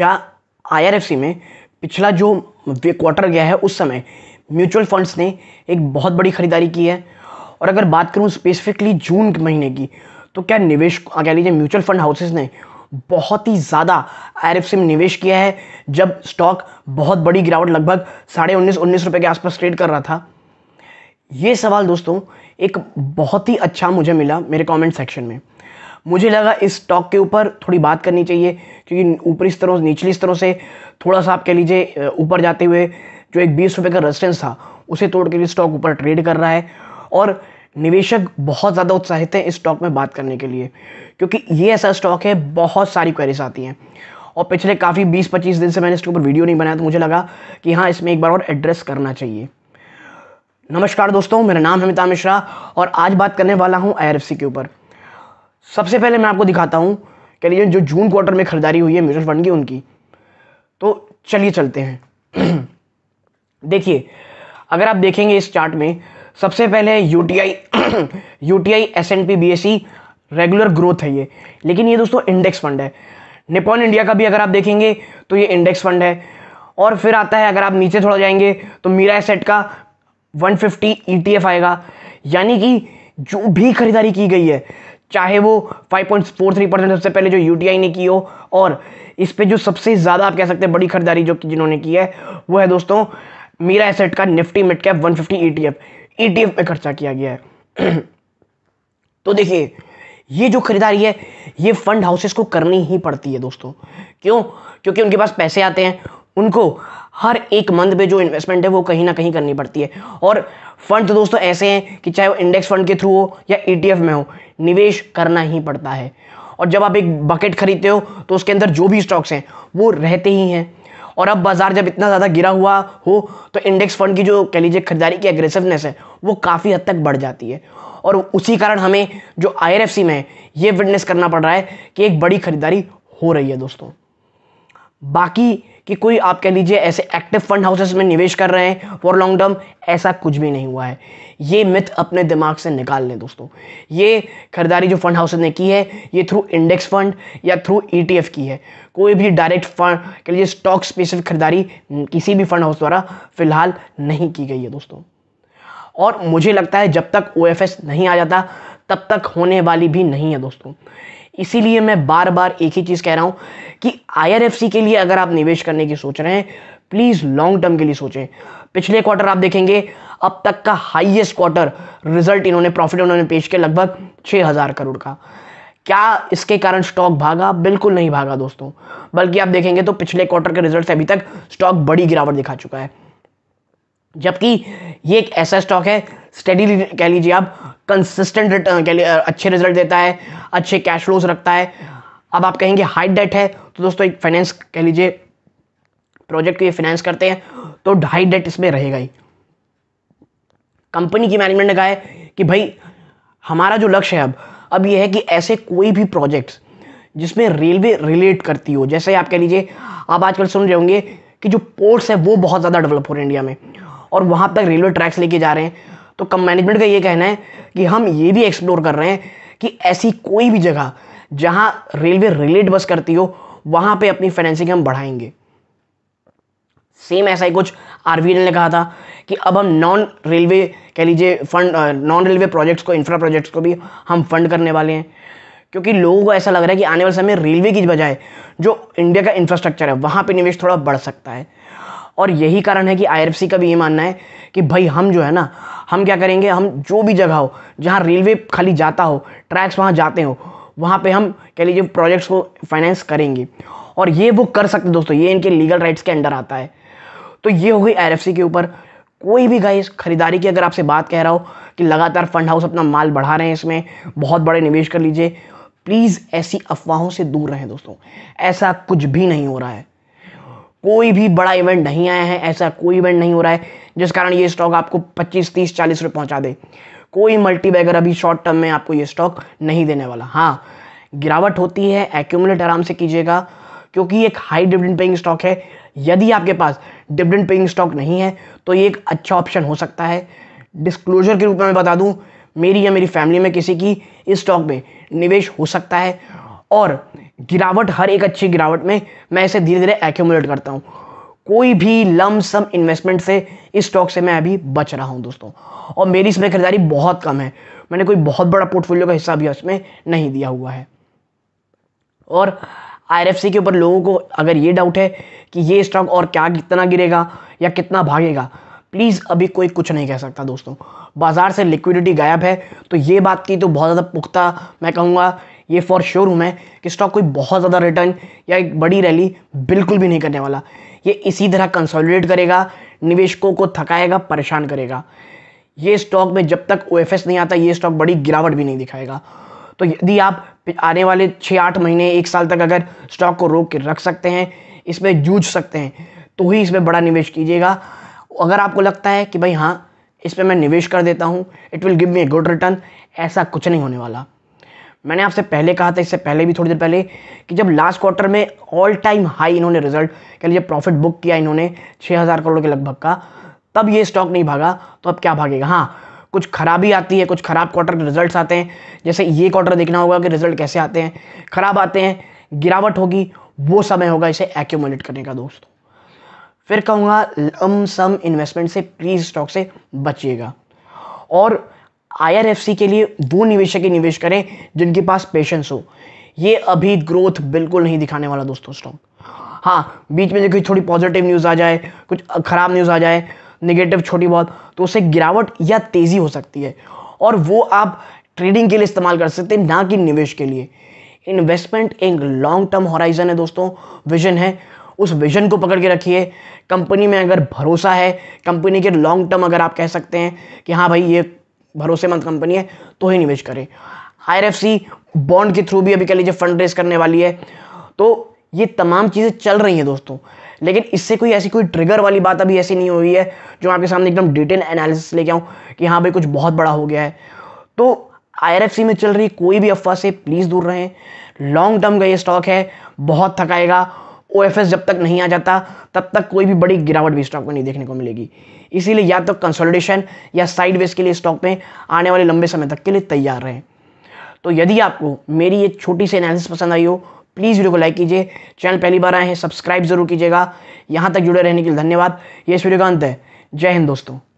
क्या आई में पिछला जो क्वार्टर गया है उस समय म्यूचुअल फंड्स ने एक बहुत बड़ी ख़रीदारी की है और अगर बात करूँ स्पेसिफिकली जून के महीने की तो क्या निवेश कह लीजिए म्यूचुअल फंड हाउसेज ने बहुत ही ज़्यादा आई में निवेश किया है जब स्टॉक बहुत बड़ी गिरावट लगभग साढ़े उन्नीस उन्नीस रुपये के आसपास ट्रेड कर रहा था ये सवाल दोस्तों एक बहुत ही अच्छा मुझे मिला मेरे कमेंट सेक्शन में मुझे लगा इस स्टॉक के ऊपर थोड़ी बात करनी चाहिए क्योंकि ऊपरी स्तरों से निचली स्तरों से थोड़ा सा आप कह लीजिए ऊपर जाते हुए जो एक बीस रुपये का रेजिस्टेंस था उसे तोड़ के लिए स्टॉक ऊपर ट्रेड कर रहा है और निवेशक बहुत ज़्यादा उत्साहित हैं इस स्टॉक में बात करने के लिए क्योंकि ये ऐसा स्टॉक है बहुत सारी क्वेरीज आती हैं और पिछले काफी बीस पच्चीस दिन से मैंने इसके ऊपर वीडियो नहीं बनाया तो मुझे लगा कि हाँ इसमें एक बार और एड्रेस करना चाहिए नमस्कार दोस्तों मेरा नाम है अमिताभ मिश्रा और आज बात करने वाला हूँ आई के ऊपर सबसे पहले मैं आपको दिखाता हूँ कह लीजिए जो जून क्वार्टर में खरीदारी हुई है म्यूचुअल फंड की उनकी तो चलिए चलते हैं देखिए अगर आप देखेंगे इस चार्ट में सबसे पहले U T I U T I S N P B S C regular growth है ये लेकिन ये दोस्तों इंडेक्स फंड है निपॉन इंडिया का भी अगर आप देखेंगे तो ये इंडेक्स फंड है और फिर आता है अगर आप नीचे थोड़ा जाएंगे तो मीरा एसेट का 150 ईटीएफ e आएगा यानी कि जो भी खरीदारी की गई है चाहे वो 5.43 परसेंट सबसे पहले जो यूटीआई ने की हो और इस पे जो सबसे ज़्यादा आप कह सकते हैं बड़ी खरीदारी जो जिन्होंने की है वो है दोस्तों मीरा एसेट का Nifty mid cap 150 fifty E T पे खर्चा किया गया है तो देखिए ये जो खरीदारी है ये फंड हाउसेस को करनी ही पड़ती है दोस्तों क्यों क्योंकि उनके पास पैसे आते हैं उनको हर एक मंथ पे जो इन्वेस्टमेंट है वो कहीं ना कहीं करनी पड़ती है और फंड तो दोस्तों ऐसे हैं कि चाहे वो इंडेक्स फंड के थ्रू हो या ई e में हो निवेश करना ही पड़ता है और जब आप एक बकेट खरीदते हो तो उसके अंदर जो भी स्टॉक्स हैं वो रहते ही हैं और अब बाजार जब इतना ज़्यादा गिरा हुआ हो तो इंडेक्स फंड की जो कह लीजिए खरीदारी की एग्रेसिवनेस है वो काफ़ी हद तक बढ़ जाती है और उसी कारण हमें जो आई में है ये विटनेस करना पड़ रहा है कि एक बड़ी खरीदारी हो रही है दोस्तों बाकी कि कोई आप कह लीजिए ऐसे एक्टिव फंड हाउसेस में निवेश कर रहे हैं फॉर लॉन्ग टर्म ऐसा कुछ भी नहीं हुआ है ये मिथ अपने दिमाग से निकाल लें दोस्तों ये खरीदारी जो फंड हाउसेस ने की है ये थ्रू इंडेक्स फंड या थ्रू ई e की है कोई भी डायरेक्ट फंड कह लीजिए स्टॉक स्पेसिफिक खरीदारी किसी भी फंड हाउस द्वारा फिलहाल नहीं की गई है दोस्तों और मुझे लगता है जब तक ओ नहीं आ जाता तब तक होने वाली भी नहीं है दोस्तों इसीलिए मैं बार बार एक ही चीज़ कह रहा हूँ कि आई के लिए अगर आप निवेश करने की सोच रहे हैं प्लीज़ लॉन्ग टर्म के लिए सोचें पिछले क्वार्टर आप देखेंगे अब तक का हाईएस्ट क्वार्टर रिजल्ट इन्होंने प्रॉफिट उन्होंने पेश किया लगभग छः हज़ार करोड़ का क्या इसके कारण स्टॉक भागा बिल्कुल नहीं भागा दोस्तों बल्कि आप देखेंगे तो पिछले क्वार्टर के रिजल्ट अभी तक स्टॉक बड़ी गिरावट दिखा चुका है जबकि ये एक ऐसा स्टॉक है स्टडी कह लीजिए आप कंसिस्टेंट रिटर्न के लिए अच्छे रिजल्ट देता है अच्छे कैश फ्लोज रखता है अब आप कहेंगे हाई डेट है तो दोस्तों एक फाइनेंस कह लीजिए प्रोजेक्ट को ये फाइनेंस करते हैं तो हाई डेट इसमें रहेगा ही कंपनी की मैनेजमेंट ने कहा है कि भाई हमारा जो लक्ष्य है अब अब यह है कि ऐसे कोई भी प्रोजेक्ट्स जिसमें रेलवे रिलेट करती हो जैसे आप कह लीजिए आप आजकल सुन रहे होंगे कि जो पोर्ट्स है वो बहुत ज़्यादा डेवलप हो रहे हैं इंडिया में और वहाँ तक रेलवे ट्रैक्स लेके जा रहे हैं तो कम मैनेजमेंट का ये कहना है कि हम ये भी एक्सप्लोर कर रहे हैं कि ऐसी कोई भी जगह जहां रेलवे रिलेट बस करती हो वहां पे अपनी फाइनेंसिंग हम बढ़ाएंगे सेम ऐसा ही कुछ आर ने कहा था कि अब हम नॉन रेलवे कह लीजिए फंड नॉन रेलवे प्रोजेक्ट्स को इंफ्रा प्रोजेक्ट्स को भी हम फंड करने वाले हैं क्योंकि लोगों को ऐसा लग रहा है कि आने वाले समय रेलवे की बजाय जो इंडिया का इंफ्रास्ट्रक्चर है वहाँ पर निवेश थोड़ा बढ़ सकता है और यही कारण है कि आई का भी ये मानना है कि भाई हम जो है ना हम क्या करेंगे हम जो भी जगह हो जहाँ रेलवे खाली जाता हो ट्रैक्स वहाँ जाते हो वहाँ पे हम कह लीजिए प्रोजेक्ट्स को फाइनेंस करेंगे और ये वो कर सकते दोस्तों ये इनके लीगल राइट्स के अंडर आता है तो ये हो गई आई के ऊपर कोई भी गाइस खरीदारी की अगर आपसे बात कह रहा हो कि लगातार फंड हाउस अपना माल बढ़ा रहे हैं इसमें बहुत बड़े निवेश कर लीजिए प्लीज़ ऐसी अफवाहों से दूर रहें दोस्तों ऐसा कुछ भी नहीं हो रहा है कोई भी बड़ा इवेंट नहीं आया है ऐसा कोई इवेंट नहीं हो रहा है जिस कारण ये स्टॉक आपको 25 30 40 रुपये पहुंचा दे कोई मल्टी बैगर अभी शॉर्ट टर्म में आपको ये स्टॉक नहीं देने वाला हाँ गिरावट होती है एक्यूमुलेट आराम से कीजिएगा क्योंकि ये एक हाई डिविडेंड पेइंग स्टॉक है यदि आपके पास डिविडेंड पेइंग स्टॉक नहीं है तो ये एक अच्छा ऑप्शन हो सकता है डिस्क्लोजर के रूप में मैं बता दूँ मेरी या मेरी फैमिली में किसी की इस स्टॉक में निवेश हो सकता है और गिरावट हर एक अच्छी गिरावट में मैं इसे धीरे धीरे एक्यूमुलेट करता हूँ कोई भी लम सम इन्वेस्टमेंट से इस स्टॉक से मैं अभी बच रहा हूँ दोस्तों और मेरी इसमें खरीदारी बहुत कम है मैंने कोई बहुत बड़ा पोर्टफोलियो का हिस्सा भी उसमें नहीं दिया हुआ है और आईआरएफसी के ऊपर लोगों को अगर ये डाउट है कि ये स्टॉक और क्या कितना गिरेगा या कितना भागेगा प्लीज़ अभी कोई कुछ नहीं कह सकता दोस्तों बाज़ार से लिक्विडिटी गायब है तो ये बात की तो बहुत ज़्यादा पुख्ता मैं कहूँगा ये फॉर श्योर हूँ मैं कि स्टॉक कोई बहुत ज़्यादा रिटर्न या एक बड़ी रैली बिल्कुल भी नहीं करने वाला ये इसी तरह कंसोलिडेट करेगा निवेशकों को थकाएगा परेशान करेगा ये स्टॉक में जब तक ओ नहीं आता ये स्टॉक बड़ी गिरावट भी नहीं दिखाएगा तो यदि आप आने वाले छः आठ महीने एक साल तक अगर स्टॉक को रोक के रख सकते हैं इसमें जूझ सकते हैं तो ही इसमें बड़ा निवेश कीजिएगा अगर आपको लगता है कि भाई हाँ इस पर मैं निवेश कर देता हूँ it will give me a good return ऐसा कुछ नहीं होने वाला मैंने आपसे पहले कहा था इससे पहले भी थोड़ी देर पहले कि जब लास्ट क्वार्टर में ऑल टाइम हाई इन्होंने रिजल्ट कह लीजिए प्रॉफिट बुक किया इन्होंने छः हज़ार करोड़ के लगभग का तब ये स्टॉक नहीं भागा तो अब क्या भागेगा हाँ कुछ खराबी आती है कुछ ख़राब क्वार्टर के रिजल्ट आते हैं जैसे ये क्वार्टर देखना होगा कि रिजल्ट कैसे आते हैं ख़राब आते हैं गिरावट होगी वो समय होगा इसे एक्यूमुलेट करने का दोस्तों फिर कहूँगा लम सम इन्वेस्टमेंट से प्लीज़ स्टॉक से बचिएगा और आई के लिए वो निवेशक ही निवेश करें जिनके पास पेशेंस हो ये अभी ग्रोथ बिल्कुल नहीं दिखाने वाला दोस्तों स्टॉक हाँ बीच में कोई थोड़ी पॉजिटिव न्यूज़ आ जाए कुछ ख़राब न्यूज़ आ जाए निगेटिव छोटी बहुत तो उसे गिरावट या तेज़ी हो सकती है और वो आप ट्रेडिंग के लिए इस्तेमाल कर सकते हैं ना कि निवेश के लिए इन्वेस्टमेंट एक लॉन्ग टर्म हॉराइजन है दोस्तों विजन है उस विजन को पकड़ के रखिए कंपनी में अगर भरोसा है कंपनी के लॉन्ग टर्म अगर आप कह सकते हैं कि हाँ भाई ये भरोसेमंद कंपनी है तो ही निवेश करें आर एफ सी बॉन्ड के थ्रू भी अभी कह लीजिए फंड रेज करने वाली है तो ये तमाम चीज़ें चल रही हैं दोस्तों लेकिन इससे कोई ऐसी कोई ट्रिगर वाली बात अभी ऐसी नहीं हुई है जो आपके सामने एकदम डिटेल एनालिसिस लेके आऊँ कि हाँ भाई कुछ बहुत बड़ा हो गया है तो सी में चल रही कोई भी अफवाह से प्लीज़ दूर रहें लॉन्ग टर्म का ये स्टॉक है बहुत थकाएगा ओ जब तक नहीं आ जाता तब तक कोई भी बड़ी गिरावट भी स्टॉक में नहीं देखने को मिलेगी इसीलिए या तो कंसोलिडेशन या साइड के लिए स्टॉक में आने वाले लंबे समय तक के लिए तैयार रहें तो यदि आपको मेरी ये छोटी सी एनालिसिस पसंद आई हो प्लीज़ वीडियो को लाइक कीजिए चैनल पहली बार आए हैं सब्सक्राइब जरूर कीजिएगा यहाँ तक जुड़े रहने के लिए धन्यवाद ये इस वीडियो का अंत है जय हिंद दोस्तों